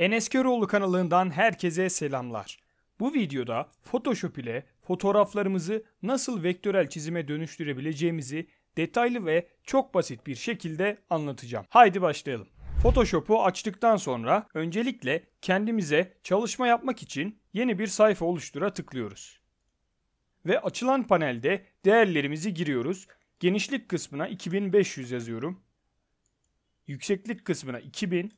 Enes Köroğlu kanalından herkese selamlar. Bu videoda Photoshop ile fotoğraflarımızı nasıl vektörel çizime dönüştürebileceğimizi detaylı ve çok basit bir şekilde anlatacağım. Haydi başlayalım. Photoshop'u açtıktan sonra öncelikle kendimize çalışma yapmak için yeni bir sayfa oluştura tıklıyoruz. Ve açılan panelde değerlerimizi giriyoruz. Genişlik kısmına 2500 yazıyorum. Yükseklik kısmına 2000,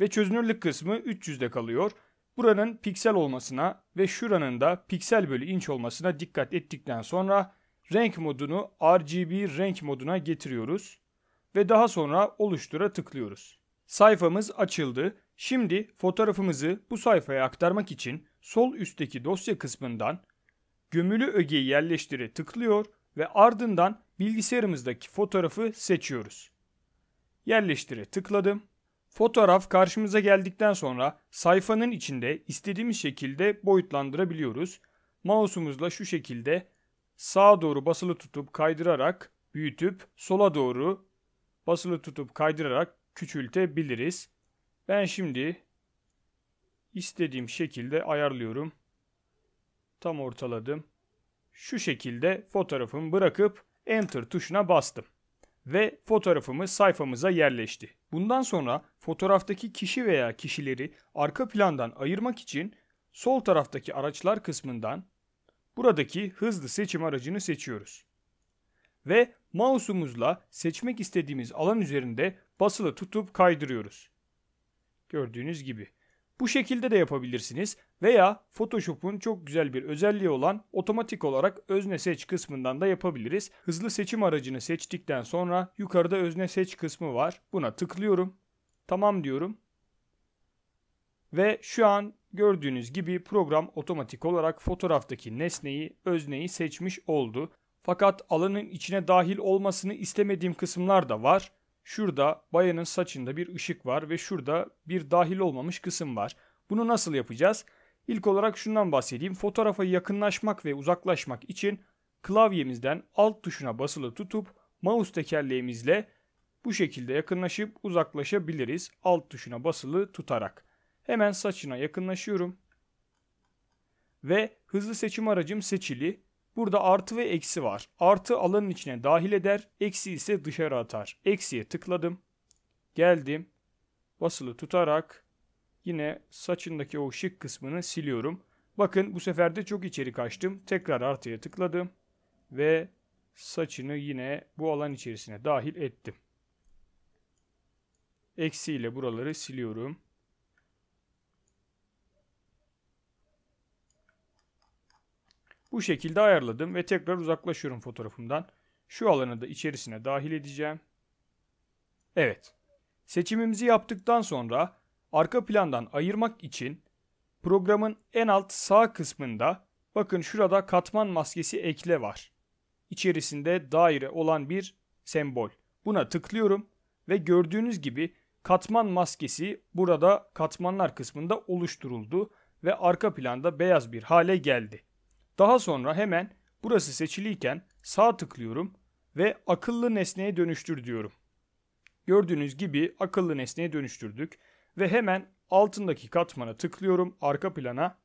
ve çözünürlük kısmı 300'de kalıyor. Buranın piksel olmasına ve şuranın da piksel bölü inç olmasına dikkat ettikten sonra renk modunu RGB renk moduna getiriyoruz ve daha sonra oluştura tıklıyoruz. Sayfamız açıldı. Şimdi fotoğrafımızı bu sayfaya aktarmak için sol üstteki dosya kısmından gömülü ögeyi yerleştire tıklıyor ve ardından bilgisayarımızdaki fotoğrafı seçiyoruz. Yerleştire tıkladım Fotoğraf karşımıza geldikten sonra sayfanın içinde istediğimiz şekilde boyutlandırabiliyoruz. Mouse'umuzla şu şekilde sağa doğru basılı tutup kaydırarak büyütüp sola doğru basılı tutup kaydırarak küçültebiliriz. Ben şimdi istediğim şekilde ayarlıyorum. Tam ortaladım. Şu şekilde fotoğrafımı bırakıp enter tuşuna bastım ve fotoğrafımız sayfamıza yerleşti. Bundan sonra fotoğraftaki kişi veya kişileri arka plandan ayırmak için sol taraftaki araçlar kısmından buradaki hızlı seçim aracını seçiyoruz. Ve mouse'umuzla seçmek istediğimiz alan üzerinde basılı tutup kaydırıyoruz. Gördüğünüz gibi. Bu şekilde de yapabilirsiniz veya Photoshop'un çok güzel bir özelliği olan otomatik olarak özne seç kısmından da yapabiliriz. Hızlı seçim aracını seçtikten sonra yukarıda özne seç kısmı var. Buna tıklıyorum. Tamam diyorum. Ve şu an gördüğünüz gibi program otomatik olarak fotoğraftaki nesneyi, özneyi seçmiş oldu. Fakat alanın içine dahil olmasını istemediğim kısımlar da var. Şurada bayanın saçında bir ışık var ve şurada bir dahil olmamış kısım var. Bunu nasıl yapacağız? İlk olarak şundan bahsedeyim. Fotoğrafa yakınlaşmak ve uzaklaşmak için klavyemizden alt tuşuna basılı tutup mouse tekerleğimizle bu şekilde yakınlaşıp uzaklaşabiliriz alt tuşuna basılı tutarak. Hemen saçına yakınlaşıyorum. Ve hızlı seçim aracım seçili. Burada artı ve eksi var. Artı alanın içine dahil eder. Eksi ise dışarı atar. Eksiye tıkladım. Geldim. Basılı tutarak yine saçındaki o şık kısmını siliyorum. Bakın bu sefer de çok içeri kaçtım. Tekrar artıya tıkladım. Ve saçını yine bu alan içerisine dahil ettim. Eksiyle buraları siliyorum. Bu şekilde ayarladım ve tekrar uzaklaşıyorum fotoğrafımdan. Şu alanı da içerisine dahil edeceğim. Evet. Seçimimizi yaptıktan sonra arka plandan ayırmak için programın en alt sağ kısmında bakın şurada katman maskesi ekle var. İçerisinde daire olan bir sembol. Buna tıklıyorum ve gördüğünüz gibi katman maskesi burada katmanlar kısmında oluşturuldu ve arka planda beyaz bir hale geldi. Daha sonra hemen burası seçiliyken sağ tıklıyorum ve akıllı nesneye dönüştür diyorum. Gördüğünüz gibi akıllı nesneye dönüştürdük ve hemen altındaki katmana tıklıyorum arka plana.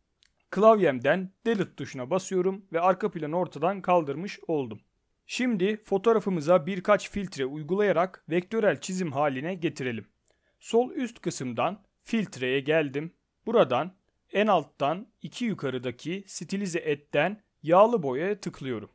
Klavyemden delete tuşuna basıyorum ve arka planı ortadan kaldırmış oldum. Şimdi fotoğrafımıza birkaç filtre uygulayarak vektörel çizim haline getirelim. Sol üst kısımdan filtreye geldim. Buradan en alttan iki yukarıdaki stilize etten yağlı boyaya tıklıyorum.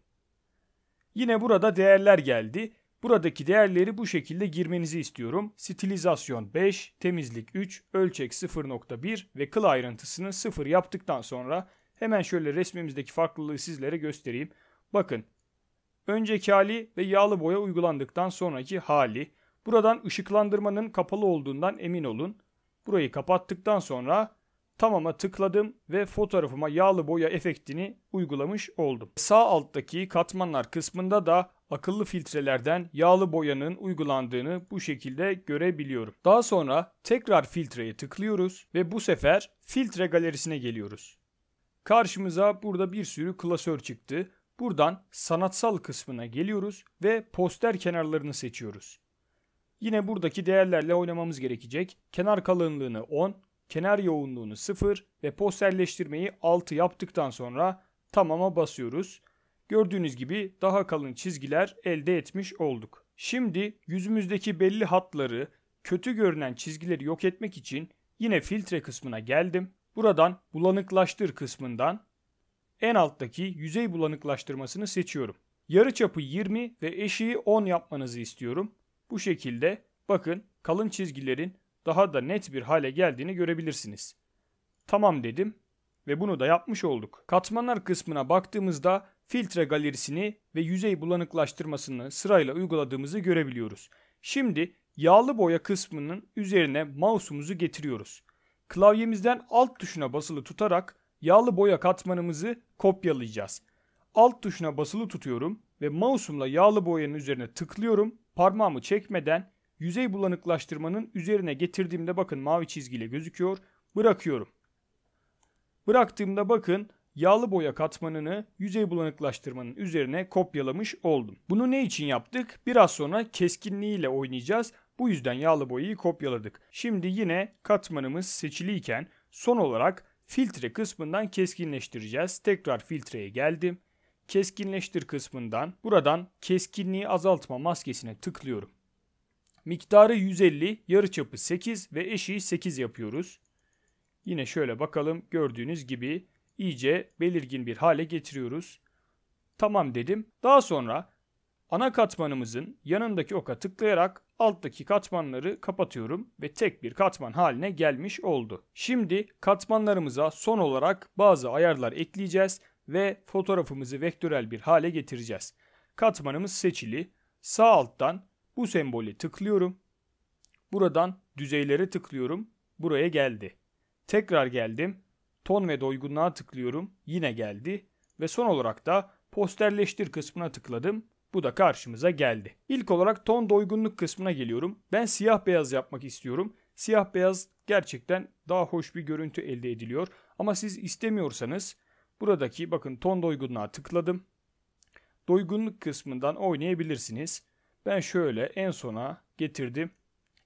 Yine burada değerler geldi. Buradaki değerleri bu şekilde girmenizi istiyorum. Stilizasyon 5, temizlik 3, ölçek 0.1 ve kıl ayrıntısını 0 yaptıktan sonra hemen şöyle resmimizdeki farklılığı sizlere göstereyim. Bakın önceki hali ve yağlı boya uygulandıktan sonraki hali. Buradan ışıklandırmanın kapalı olduğundan emin olun. Burayı kapattıktan sonra Tamama tıkladım ve fotoğrafıma yağlı boya efektini uygulamış oldum. Sağ alttaki katmanlar kısmında da akıllı filtrelerden yağlı boyanın uygulandığını bu şekilde görebiliyorum. Daha sonra tekrar filtreye tıklıyoruz ve bu sefer filtre galerisine geliyoruz. Karşımıza burada bir sürü klasör çıktı. Buradan sanatsal kısmına geliyoruz ve poster kenarlarını seçiyoruz. Yine buradaki değerlerle oynamamız gerekecek. Kenar kalınlığını 10, kenar yoğunluğunu 0 ve posterleştirmeyi 6 yaptıktan sonra tamama basıyoruz. Gördüğünüz gibi daha kalın çizgiler elde etmiş olduk. Şimdi yüzümüzdeki belli hatları, kötü görünen çizgileri yok etmek için yine filtre kısmına geldim. Buradan bulanıklaştır kısmından en alttaki yüzey bulanıklaştırmasını seçiyorum. Yarıçapı 20 ve eşiği 10 yapmanızı istiyorum. Bu şekilde bakın kalın çizgilerin daha da net bir hale geldiğini görebilirsiniz. Tamam dedim ve bunu da yapmış olduk. Katmanlar kısmına baktığımızda filtre galerisini ve yüzey bulanıklaştırmasını sırayla uyguladığımızı görebiliyoruz. Şimdi yağlı boya kısmının üzerine mouse'umuzu getiriyoruz. Klavyemizden alt tuşuna basılı tutarak yağlı boya katmanımızı kopyalayacağız. Alt tuşuna basılı tutuyorum ve mouse'umla yağlı boyanın üzerine tıklıyorum. Parmağımı çekmeden Yüzey bulanıklaştırmanın üzerine getirdiğimde bakın mavi çizgiyle gözüküyor. Bırakıyorum. Bıraktığımda bakın yağlı boya katmanını yüzey bulanıklaştırmanın üzerine kopyalamış oldum. Bunu ne için yaptık? Biraz sonra keskinliğiyle oynayacağız. Bu yüzden yağlı boyayı kopyaladık. Şimdi yine katmanımız seçiliyken son olarak filtre kısmından keskinleştireceğiz. Tekrar filtreye geldim. Keskinleştir kısmından buradan keskinliği azaltma maskesine tıklıyorum miktarı 150, yarıçapı 8 ve eşiği 8 yapıyoruz. Yine şöyle bakalım gördüğünüz gibi iyice belirgin bir hale getiriyoruz. Tamam dedim. Daha sonra ana katmanımızın yanındaki oka tıklayarak alttaki katmanları kapatıyorum ve tek bir katman haline gelmiş oldu. Şimdi katmanlarımıza son olarak bazı ayarlar ekleyeceğiz ve fotoğrafımızı vektörel bir hale getireceğiz. Katmanımız seçili. Sağ alttan bu sembole tıklıyorum. Buradan düzeylere tıklıyorum. Buraya geldi. Tekrar geldim. Ton ve doygunluğa tıklıyorum. Yine geldi. Ve son olarak da posterleştir kısmına tıkladım. Bu da karşımıza geldi. İlk olarak ton doygunluk kısmına geliyorum. Ben siyah beyaz yapmak istiyorum. Siyah beyaz gerçekten daha hoş bir görüntü elde ediliyor. Ama siz istemiyorsanız buradaki bakın ton doygunluğa tıkladım. Doygunluk kısmından oynayabilirsiniz. Ben şöyle en sona getirdim.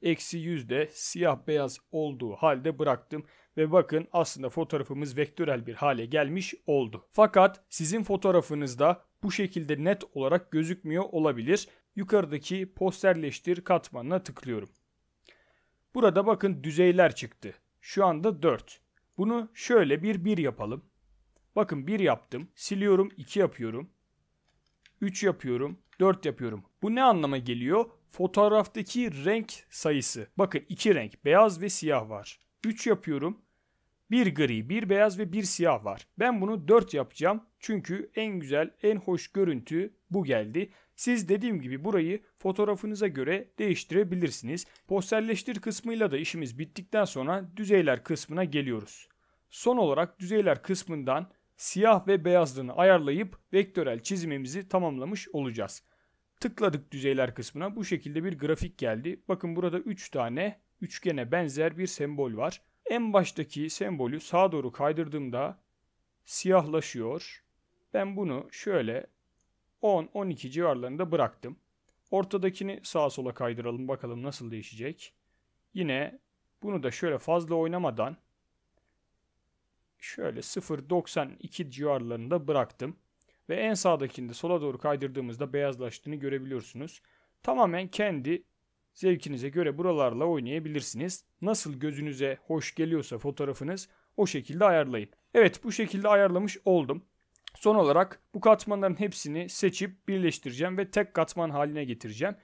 Eksi yüzde siyah beyaz olduğu halde bıraktım ve bakın aslında fotoğrafımız vektörel bir hale gelmiş oldu. Fakat sizin fotoğrafınızda bu şekilde net olarak gözükmüyor olabilir. Yukarıdaki posterleştir katmanına tıklıyorum. Burada bakın düzeyler çıktı. Şu anda 4. Bunu şöyle bir 1 yapalım. Bakın 1 yaptım. Siliyorum 2 yapıyorum. 3 yapıyorum. 4 yapıyorum. Bu ne anlama geliyor? Fotoğraftaki renk sayısı. Bakın iki renk beyaz ve siyah var. 3 yapıyorum. Bir gri, bir beyaz ve bir siyah var. Ben bunu 4 yapacağım. Çünkü en güzel, en hoş görüntü bu geldi. Siz dediğim gibi burayı fotoğrafınıza göre değiştirebilirsiniz. Posterleştir kısmıyla da işimiz bittikten sonra düzeyler kısmına geliyoruz. Son olarak düzeyler kısmından siyah ve beyazlığını ayarlayıp vektörel çizimimizi tamamlamış olacağız. Tıkladık düzeyler kısmına. Bu şekilde bir grafik geldi. Bakın burada 3 tane üçgene benzer bir sembol var. En baştaki sembolü sağa doğru kaydırdığımda siyahlaşıyor. Ben bunu şöyle 10-12 civarlarında bıraktım. Ortadakini sağa sola kaydıralım bakalım nasıl değişecek. Yine bunu da şöyle fazla oynamadan şöyle 0.92 civarlarında bıraktım ve en sağdakini de sola doğru kaydırdığımızda beyazlaştığını görebiliyorsunuz. Tamamen kendi zevkinize göre buralarla oynayabilirsiniz. Nasıl gözünüze hoş geliyorsa fotoğrafınız o şekilde ayarlayın. Evet bu şekilde ayarlamış oldum. Son olarak bu katmanların hepsini seçip birleştireceğim ve tek katman haline getireceğim.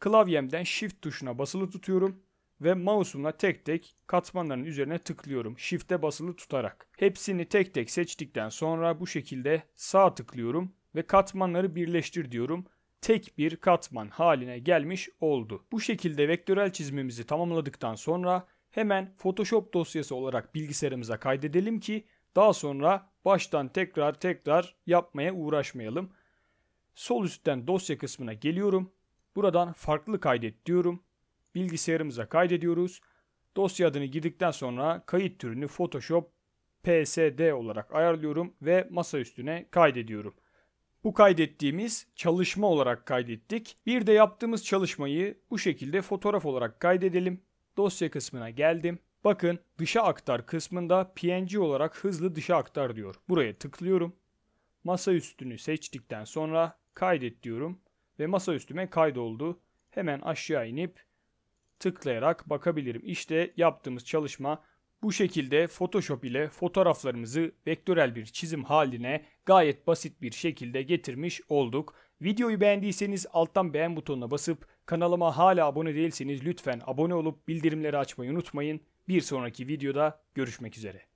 Klavyemden Shift tuşuna basılı tutuyorum ve mouse'umla tek tek katmanların üzerine tıklıyorum shift'e basılı tutarak. Hepsini tek tek seçtikten sonra bu şekilde sağ tıklıyorum ve katmanları birleştir diyorum tek bir katman haline gelmiş oldu. Bu şekilde vektörel çizimimizi tamamladıktan sonra hemen Photoshop dosyası olarak bilgisayarımıza kaydedelim ki daha sonra baştan tekrar tekrar yapmaya uğraşmayalım. Sol üstten dosya kısmına geliyorum. Buradan farklı kaydet diyorum bilgisayarımıza kaydediyoruz. Dosya adını girdikten sonra kayıt türünü Photoshop PSD olarak ayarlıyorum ve masa üstüne kaydediyorum. Bu kaydettiğimiz çalışma olarak kaydettik. Bir de yaptığımız çalışmayı bu şekilde fotoğraf olarak kaydedelim. Dosya kısmına geldim. Bakın dışa aktar kısmında PNG olarak hızlı dışa aktar diyor. Buraya tıklıyorum. Masa üstünü seçtikten sonra kaydet diyorum ve masa üstüme kaydoldu. Hemen aşağı inip tıklayarak bakabilirim. İşte yaptığımız çalışma bu şekilde Photoshop ile fotoğraflarımızı vektörel bir çizim haline gayet basit bir şekilde getirmiş olduk. Videoyu beğendiyseniz alttan beğen butonuna basıp kanalıma hala abone değilseniz lütfen abone olup bildirimleri açmayı unutmayın. Bir sonraki videoda görüşmek üzere.